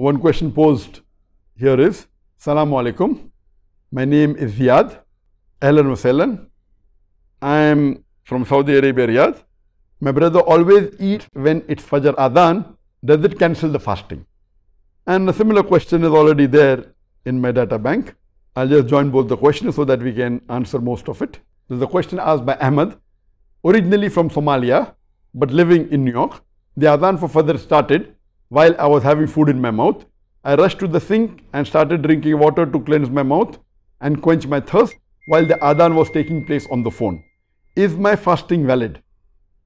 One question posed here is, Salaam Alaikum. My name is Ziad. Alan Wasalan. I am from Saudi Arabia, Riyadh. My brother always eats when it's Fajr Adhan. Does it cancel the fasting? And a similar question is already there in my data bank. I'll just join both the questions so that we can answer most of it. There's a question asked by Ahmed, originally from Somalia, but living in New York. The Adhan for Fajr started while I was having food in my mouth. I rushed to the sink and started drinking water to cleanse my mouth and quench my thirst while the adhan was taking place on the phone. Is my fasting valid?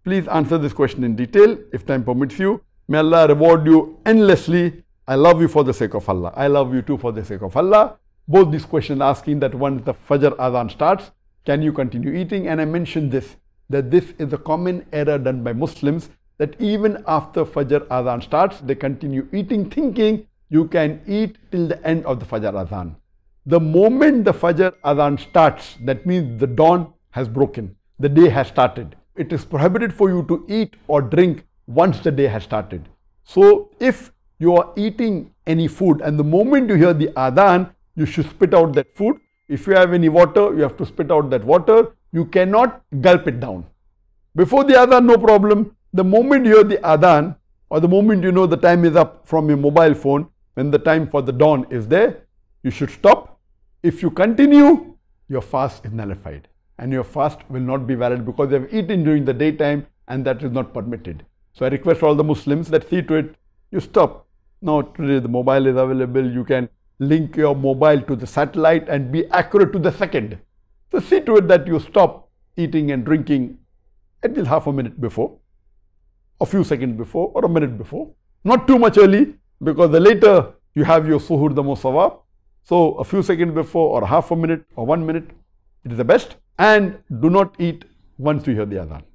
Please answer this question in detail if time permits you. May Allah reward you endlessly. I love you for the sake of Allah. I love you too for the sake of Allah. Both these questions asking that once the Fajr adhan starts, can you continue eating? And I mentioned this, that this is a common error done by Muslims that even after Fajr Adhan starts, they continue eating, thinking you can eat till the end of the Fajr Adhan. The moment the Fajr Adhan starts, that means the dawn has broken, the day has started. It is prohibited for you to eat or drink once the day has started. So if you are eating any food and the moment you hear the Adhan, you should spit out that food. If you have any water, you have to spit out that water. You cannot gulp it down. Before the Adhan, no problem. The moment you hear the adhan or the moment you know the time is up from your mobile phone, when the time for the dawn is there, you should stop. If you continue, your fast is nullified and your fast will not be valid because you have eaten during the daytime and that is not permitted. So I request all the Muslims that see to it, you stop. Now today the mobile is available, you can link your mobile to the satellite and be accurate to the second. So see to it that you stop eating and drinking at least half a minute before a few seconds before or a minute before. Not too much early because the later you have your suhur damo sawab. So a few seconds before or half a minute or one minute, it is the best. And do not eat once you hear the adhan.